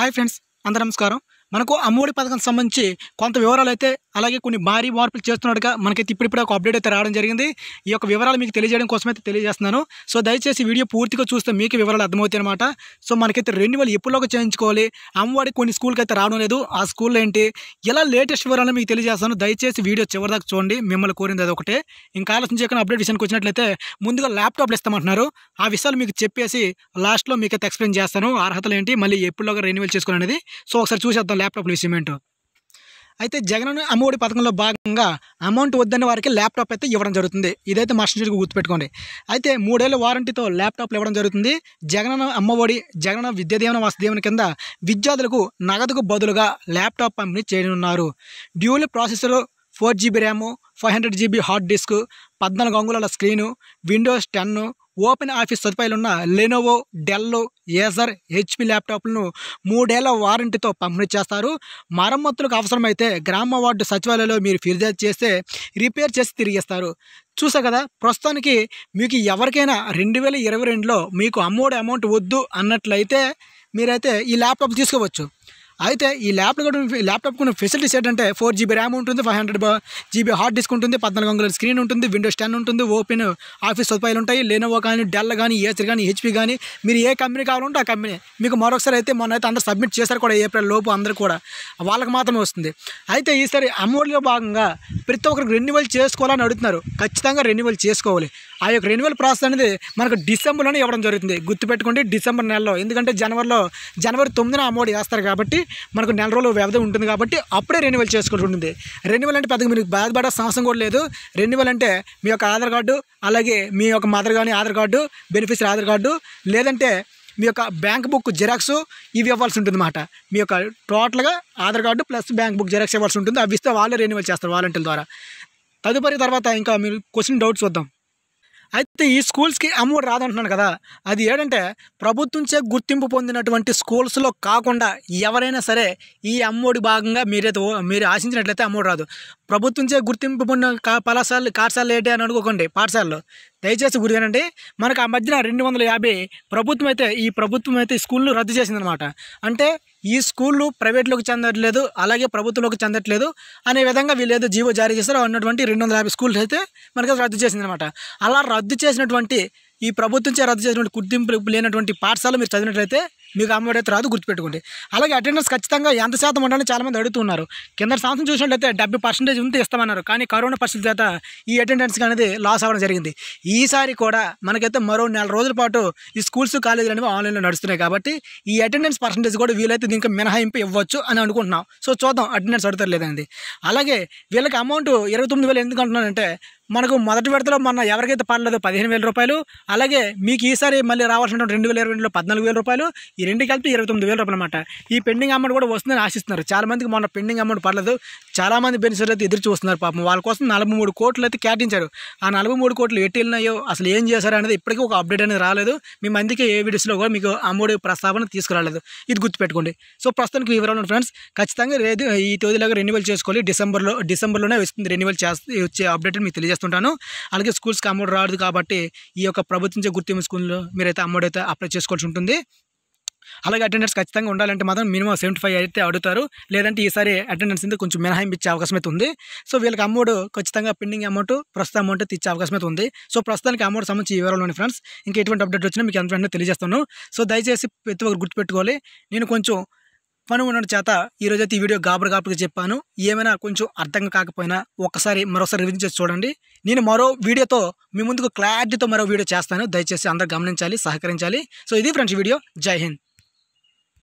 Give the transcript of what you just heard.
hi friends అందరూ నమస్కారం మనకు అమ్మఒడి పథకం సంబంధించి కొంత వివరాలు అయితే అలాగే కొన్ని భారీ మార్పులు చేస్తున్నట్టుగా మనకైతే ఇప్పుడిప్పుడు ఒక అప్డేట్ అయితే రావడం జరిగింది ఈ యొక్క వివరాలు మీకు తెలియజేయడం కోసం అయితే తెలియజేస్తున్నాను సో దయచేసి వీడియో పూర్తిగా చూస్తే మీకు వివరాలు అర్థమవుతాయి అనమాట సో మనకైతే రెన్యువల్ ఎప్పుడులోకి చేయించుకోవాలి అమ్మవాడి కొన్ని స్కూల్కి అయితే రావడం లేదు ఆ స్కూల్లో ఏంటి ఇలా లేటెస్ట్ వివరాలు మీకు తెలియజేస్తాను దయచేసి వీడియో చివరిదాకా చూడండి మిమ్మల్ని కోరింది అది ఒకటే ఇంకా ఆలోచించి అప్డేట్ విషయానికి వచ్చినట్లయితే ముందుగా ల్యాప్టాప్లు ఇస్తామంటున్నారు ఆ విషయాలు మీకు చెప్పేసి లాస్ట్లో మీకైతే ఎక్స్ప్లెయిన్ చేస్తాను అర్హతలు ఏంటి మళ్ళీ ఎప్పుడులోగా రెన్యువల్ చేసుకోవాలనేది సో ఒకసారి చూసేద్దాం ల్యాప్టాప్ విషయం ఏంటో అయితే జగన్ అమ్మఒడి పథకంలో భాగంగా అమౌంట్ వద్దని వారికి ల్యాప్టాప్ అయితే ఇవ్వడం జరుగుతుంది ఇదైతే మాస్టర్ గుర్తు గుర్తుపెట్టుకోండి అయితే మూడేళ్ల వారంటీతో ల్యాప్టాప్లు ఇవ్వడం జరుగుతుంది జగనన్న అమ్మఒడి జగనన్న విద్యా దీవెన వసతి దీవెన కింద విద్యార్థులకు నగదుకు బదులుగా ల్యాప్టాప్ పంపిణీ చేయనున్నారు dual processor four GB RAM five hundred GB hard disk పద్నాలుగు అంగుళాల screen Windows ten open office సదుపాయాలున్న లెనోవో డెల్ ఏజర్ హెచ్పి ల్యాప్టాప్లను మూడేళ్ల వారంటీతో పంపిణీ చేస్తారు మరమ్మతులకు అవసరమైతే గ్రామ వార్డు సచివాలయంలో మీరు ఫిర్యాదు చేస్తే రిపేర్ చేసి తిరిగిస్తారు చూసా కదా ప్రస్తుతానికి మీకు ఎవరికైనా రెండు వేల ఇరవై రెండులో మీకు అమ్మోడి అమౌంట్ వద్దు అన్నట్లయితే మీరైతే ఈ ల్యాప్టాప్ తీసుకోవచ్చు అయితే ఈ ల్యాప్టాప్ ల్యాప్టాప్ కొన్ని ఫెసిలిటీస్ ఏంటంటే ఫోర్ జీబీ ర్యామ్ ఉంటుంది five hundred GB hard disk ఉంటుంది పద్నాలుగు వందల స్క్రీన్ ఉంటుంది విండోస్ టెన్ ఉంటుంది ఓపెన్ ఆఫీస్ సదుపాయాలు ఉంటాయి లెనోవో కానీ డెల్ కానీ ఏసర్ కానీ హెచ్పీ కానీ మీరు ఏ కంపెనీ కావాలంటే ఆ కంపెనీ మీకు మరొకసారి అయితే మొన్న అయితే అందరూ సబ్మిట్ చేశారు కూడా ఏప్రిల్ లోపు అందరూ కూడా వాళ్ళకి మాత్రమే వస్తుంది అయితే ఈసారి అమౌంట్లో భాగంగా ప్రతి ఒక్కరికి రెన్యువల్ చేసుకోవాలని అడుగుతున్నారు ఖచ్చితంగా రెన్యువల్ చేసుకోవాలి ఆ యొక్క రెన్యువల్ ప్రాసెస్ అనేది మనకు డిసెంబర్లోనే ఇవ్వడం జరుగుతుంది గుర్తుపెట్టుకోండి డిసెంబర్ నెలలో ఎందుకంటే జనవరిలో జనవరి తొమ్మిదిన అమౌంట్ వేస్తారు కాబట్టి మనకు నెల రోజులు వ్యవధి ఉంటుంది కాబట్టి అప్పుడే రెన్యువల్ చేసుకోవాల్సి ఉంటుంది రెన్యువల్ అంటే పెద్దగా మీకు బాధపడే సంవత్సరం కూడా లేదు రెన్యువల్ అంటే మీ యొక్క ఆధార్ కార్డు అలాగే మీ యొక్క మదర్ కానీ Aadhaar card beneficiary Aadhaar card లేదంటే మీ యొక్క బ్యాంక్ బుక్ జిరాక్స్ ఇవి ఇవ్వాల్సి ఉంటుంది అన్నమాట మీ యొక్క టోటల్గా Aadhaar card plus bank book xerox ఇవ్వాల్సి ఉంటుంది అవి ఇస్తే వాళ్ళే రెన్యువల్ చేస్తారు వాలంటీర్ ద్వారా తదుపరి తర్వాత ఇంకా మీరు క్వశ్చన్ డౌట్స్ వద్దాం అయితే ఈ స్కూల్స్కి అమ్మఒడి రాదంటున్నాను కదా అది ఏంటంటే ప్రభుత్వంచే గుర్తింపు పొందినటువంటి స్కూల్స్లో కాకుండా ఎవరైనా సరే ఈ అమ్మఒడి భాగంగా మీరైతే మీరు ఆశించినట్లయితే అమ్మోడు రాదు ప్రభుత్వంచే గుర్తింపు పొందిన పలాసార్లు కారశాలలు ఏంటి అని అనుకోకండి పాఠశాలలో దయచేసి గురిగానండి మనకు ఆ మధ్యన రెండు వందల యాభై ప్రభుత్వం అయితే ఈ ప్రభుత్వం అయితే స్కూళ్ళు రద్దు చేసిందనమాట అంటే ఈ స్కూళ్ళు ప్రైవేట్లోకి చెందట్లేదు అలాగే ప్రభుత్వంలోకి చెందట్లేదు అనే విధంగా వీళ్ళు జీవో జారీ చేశారు ఉన్నటువంటి రెండు వందల యాభై స్కూల్స్ అయితే మనకి రద్దు చేసింది అనమాట అలా రద్దు చేసినటువంటి ఈ ప్రభుత్వంచే రద్దు చేసినటువంటి గుర్తింపు లేనటువంటి పాఠశాల మీరు చదివినట్లయితే మీకు అమ్మబడే రాదు గుర్తుపెట్టుకోండి అలాగే అటెండెన్స్ ఖచ్చితంగా ఎంత శాతం ఉండాలని చాలామంది అడుగుతున్నారు కింద సంవత్సరం చూసినట్లయితే డెబ్బై పర్సెంటేజ్ ఉంటే ఇస్తామన్నారు కానీ కరోనా పరిస్థితి చేత ఈ అటెండెన్స్ అనేది లాస్ అవ్వడం జరిగింది ఈసారి కూడా మనకైతే మరో నెల రోజుల పాటు ఈ స్కూల్స్ కాలేజీలు అనేవి ఆన్లైన్లో నడుస్తున్నాయి కాబట్టి ఈ అటెండెన్స్ పర్సెంటేజ్ కూడా వీలైతే దీనికి మినహాయింపు ఇవ్వచ్చు అని అనుకుంటున్నాం సో చూద్దాం అటెండెన్స్ అడుగుతారు లేదండి అలాగే వీళ్ళకి అమౌంట్ ఇరవై తొమ్మిది వేలు ఎందుకు అంటున్నానంటే మనకు మొదటి విడతలో మన ఎవరికైతే పడలేదు పదిహేను వేల రూపాయలు అలాగే మీకు ఈసారి మళ్ళీ రావాల్సినటువంటి రెండు వేల ఇరవై రెండులో పద్నాలుగు వేల రూపాయలు ఈ రెండు కలిపి ఇరవై తొమ్మిది వేల రూపాయలు అనమాట ఈ పెండింగ్ అమౌంట్ కూడా వస్తుందని ఆశిస్తున్నారు చాలా మందికి మొన్న పెండింగ్ అమౌంట్ పడలేదు చాలామంది బెనిఫిషియర్లు అయితే ఎదురు చూస్తున్నారు పాపం వాళ్ళ కోసం నలభై మూడు కోట్లు అయితే కేటించారు ఆ నలభై మూడు కోట్లు ఎట్టి వెళ్ళినాయో అసలు ఏం చేశారు అనేది ఇప్పటికీ ఒక అప్డేట్ అనేది రాలేదు మీ మందికి ఏ వీడియోస్లో కూడా మీకు అమ్మోడి ప్రస్తావన తీసుకురాలేదు ఇది గుర్తుపెట్టుకోండి సో ప్రస్తుతానికి వివరాలు ఫ్రెండ్స్ ఖచ్చితంగా ఈ తేదీలాగా రెన్యువల్ చేసుకోవాలి డిసెంబర్లో డిసెంబర్లోనే వస్తుంది రెన్యువల్ చేస్తే వచ్చే అప్డేట్ మీకు తెలియజేస్తాను చేస్తుంటాను అలాగే స్కూల్స్కి అమౌంట్ రాదు కాబట్టి ఈ యొక్క ప్రభుత్వించే గుర్తింపు స్కూల్లో మీరైతే అమౌంట్ అయితే అప్లై చేసుకోవాల్సి ఉంటుంది అలాగే అటెండెన్స్ ఖచ్చితంగా ఉండాలంటే మాత్రం మినిమం సెవెంటీ ఫైవ్ అయితే అడుగుతారు లేదంటే ఈసారి అటెండెన్స్ అయితే కొంచెం మినహాయింపు ఇచ్చే అవకాశం అయితే ఉంది సో వీళ్ళకి అమౌంట్ ఖచ్చితంగా పెండింగ్ అమౌంట్ ప్రస్తుతం అమౌంట్ అయితే ఇచ్చే అవకాశం అయితే ఉంది సో ప్రస్తుతానికి అమౌంట్ సంబంధించి వివరాలు ఉన్నాయి ఫ్రెండ్స్ ఇంకా ఎటువంటి అప్డేట్ వచ్చినా మీకు ఎంత తెలియజేస్తాను సో దయచేసి ప్రతి ఒక్కరు గుర్తుపెట్టుకోవాలి నేను కొంచెం పని ఉండడం చేత ఈ రోజైతే ఈ వీడియో గాబర్ గాబర్గా చెప్పాను ఏమైనా కొంచెం అర్థం కాకపోయినా ఒకసారి మరోసారి రివిజన్ చేసి చూడండి నేను మరో వీడియోతో మీ ముందుకు క్లారిటీతో మరో వీడియో చేస్తాను దయచేసి అందరూ గమనించాలి సహకరించాలి సో ఇది ఫ్రెండ్స్ వీడియో జై హింద్